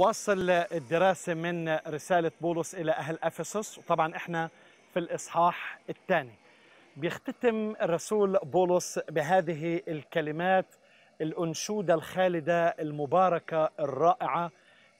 واصل الدراسة من رسالة بولس إلى أهل أفسس وطبعا إحنا في الإصحاح الثاني بيختتم الرسول بولس بهذه الكلمات الأنشودة الخالدة المباركة الرائعة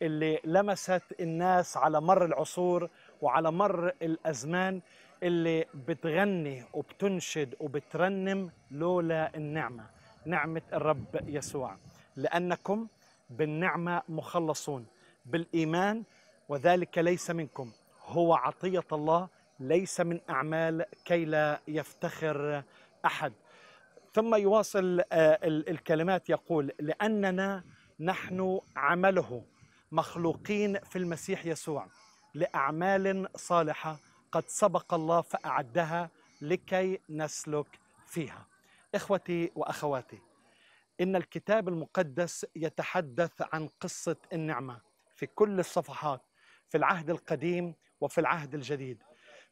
اللي لمست الناس على مر العصور وعلى مر الأزمان اللي بتغني وبتنشد وبترنم لولا النعمة نعمة الرب يسوع لأنكم بالنعمة مخلصون بالإيمان وذلك ليس منكم هو عطية الله ليس من أعمال كي لا يفتخر أحد ثم يواصل آه، الكلمات يقول لأننا نحن عمله مخلوقين في المسيح يسوع لأعمال صالحة قد سبق الله فأعدها لكي نسلك فيها إخوتي وأخواتي إن الكتاب المقدس يتحدث عن قصة النعمة في كل الصفحات في العهد القديم وفي العهد الجديد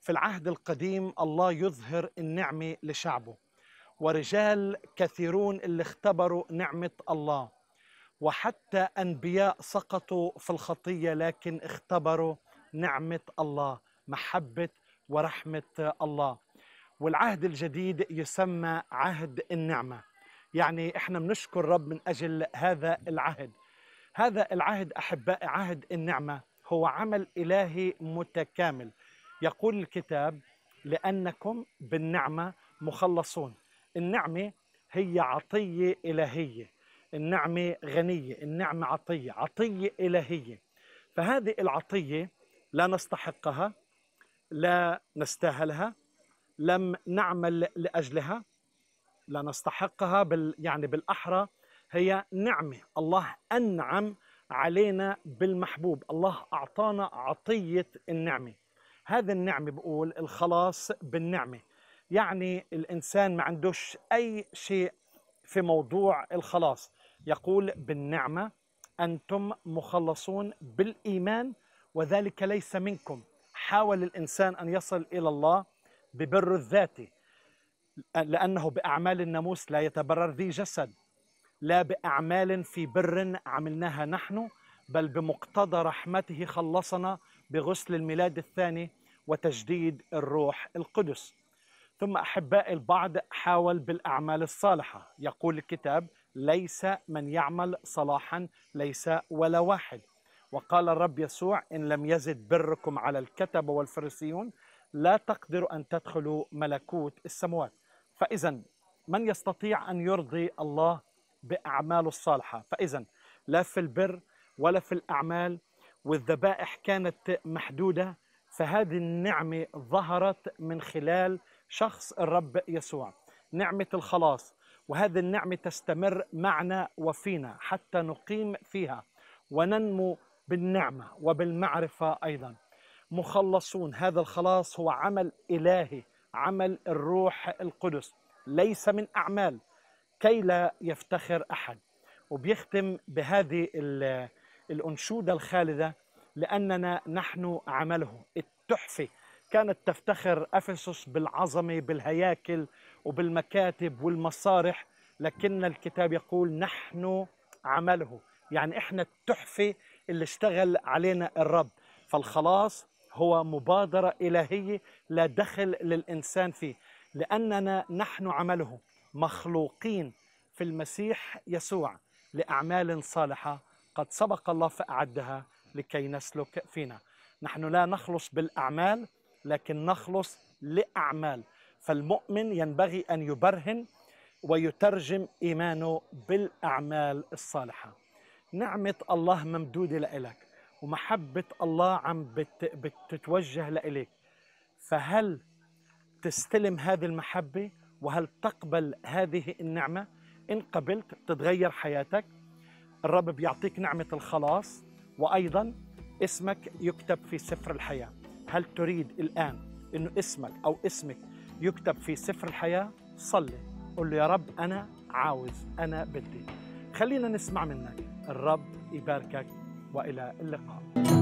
في العهد القديم الله يظهر النعمة لشعبه ورجال كثيرون اللي اختبروا نعمة الله وحتى أنبياء سقطوا في الخطية لكن اختبروا نعمة الله محبة ورحمة الله والعهد الجديد يسمى عهد النعمه يعني احنا بنشكر رب من اجل هذا العهد هذا العهد احبائي عهد النعمه هو عمل الهي متكامل يقول الكتاب لانكم بالنعمه مخلصون النعمه هي عطيه الهيه النعمه غنيه النعمه عطيه عطيه الهيه فهذه العطيه لا نستحقها لا نستاهلها لم نعمل لاجلها لنستحقها بال يعني بالاحرى هي نعمه الله انعم علينا بالمحبوب الله اعطانا عطيه النعمه هذه النعمه بقول الخلاص بالنعمه يعني الانسان ما عندوش اي شيء في موضوع الخلاص يقول بالنعمه انتم مخلصون بالايمان وذلك ليس منكم حاول الانسان ان يصل الى الله ببر الذاتي لأنه بأعمال الناموس لا يتبرر ذي جسد لا بأعمال في بر عملناها نحن بل بمقتضى رحمته خلصنا بغسل الميلاد الثاني وتجديد الروح القدس ثم أحباء البعض حاول بالأعمال الصالحة يقول الكتاب ليس من يعمل صلاحا ليس ولا واحد وقال الرب يسوع إن لم يزد بركم على الكتب والفرسيون لا تقدروا أن تدخلوا ملكوت السموات فإذا من يستطيع أن يرضي الله بأعماله الصالحة فإذا لا في البر ولا في الأعمال والذبائح كانت محدودة فهذه النعمة ظهرت من خلال شخص الرب يسوع نعمة الخلاص وهذه النعمة تستمر معنا وفينا حتى نقيم فيها وننمو بالنعمة وبالمعرفة أيضا مخلصون هذا الخلاص هو عمل إلهي عمل الروح القدس ليس من أعمال كي لا يفتخر أحد وبيختم بهذه الأنشودة الخالدة لأننا نحن عمله التحفة كانت تفتخر أفسس بالعظمة بالهياكل وبالمكاتب والمصارح لكن الكتاب يقول نحن عمله يعني إحنا التحفة اللي اشتغل علينا الرب فالخلاص هو مبادرة إلهية لا دخل للإنسان فيه لأننا نحن عمله مخلوقين في المسيح يسوع لأعمال صالحة قد سبق الله فأعدها لكي نسلك فينا نحن لا نخلص بالأعمال لكن نخلص لأعمال فالمؤمن ينبغي أن يبرهن ويترجم إيمانه بالأعمال الصالحة نعمة الله ممدودة لك ومحبة الله عم بت بتتوجه لإليك فهل تستلم هذه المحبة وهل تقبل هذه النعمة إن قبلت بتتغير حياتك الرب بيعطيك نعمة الخلاص وأيضا اسمك يكتب في سفر الحياة هل تريد الآن أنه اسمك أو اسمك يكتب في سفر الحياة صلي قل له يا رب أنا عاوز أنا بدي خلينا نسمع منك الرب يباركك والى اللقاء